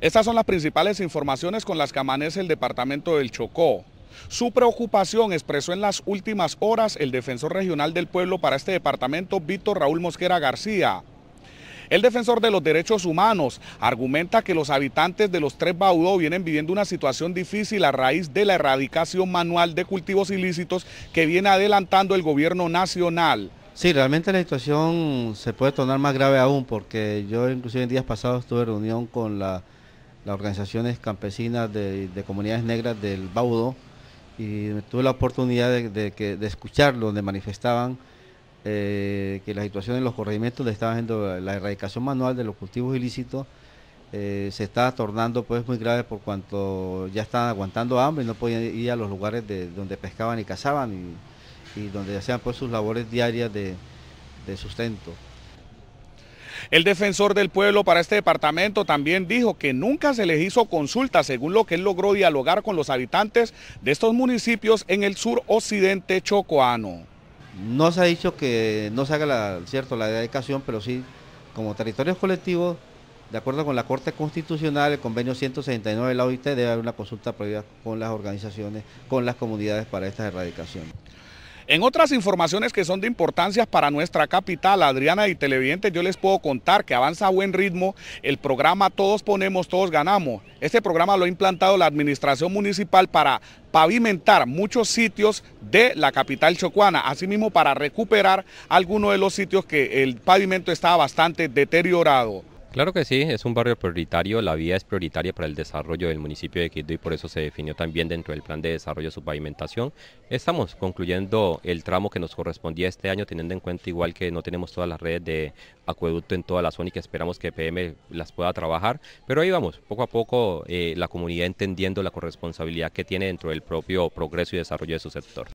Estas son las principales informaciones con las que amanece el departamento del Chocó. Su preocupación expresó en las últimas horas el defensor regional del pueblo para este departamento, Víctor Raúl Mosquera García, el defensor de los derechos humanos argumenta que los habitantes de los tres Baudó vienen viviendo una situación difícil a raíz de la erradicación manual de cultivos ilícitos que viene adelantando el gobierno nacional. Sí, realmente la situación se puede tornar más grave aún porque yo inclusive en días pasados tuve reunión con las organizaciones campesinas de, comunidades negras del Baudó y tuve la oportunidad de, de, de escuchar donde manifestaban eh, que la situación en los corregimientos donde estaba haciendo la erradicación manual de los cultivos ilícitos eh, se está tornando pues muy grave por cuanto ya estaban aguantando hambre y no podían ir a los lugares de, donde pescaban y cazaban y, donde donde hacían pues sus labores diarias de, de sustento. El defensor del pueblo para este departamento también dijo que nunca se les hizo consulta, según lo que él logró dialogar con los habitantes de estos municipios en el sur occidente chocoano. No se ha dicho que no se haga la, cierto, pero sí, como territorios colectivos, de acuerdo con la Corte Constitucional, el convenio 169 de la OIT, debe haber una consulta previa con las organizaciones, con las comunidades para estas erradicaciones. En otras informaciones que son de importancia para nuestra capital, Adriana y televidentes, yo les puedo contar que avanza a buen ritmo el programa Todos Ponemos, Todos Ganamos. Este programa lo ha implantado la administración municipal para pavimentar muchos sitios de la capital chocuana, asimismo para recuperar algunos de los sitios que el pavimento estaba bastante deteriorado. Claro que sí, es un barrio prioritario, la vía es prioritaria para el desarrollo del municipio de Quito y por eso se definió también dentro del plan de desarrollo su pavimentación. Estamos concluyendo el tramo que nos correspondía este año, teniendo en cuenta igual que no tenemos todas las redes de acueducto en toda la zona y que esperamos que PM las pueda trabajar, pero ahí vamos, poco a poco eh, la comunidad entendiendo la corresponsabilidad que tiene dentro del propio progreso y desarrollo de su sector.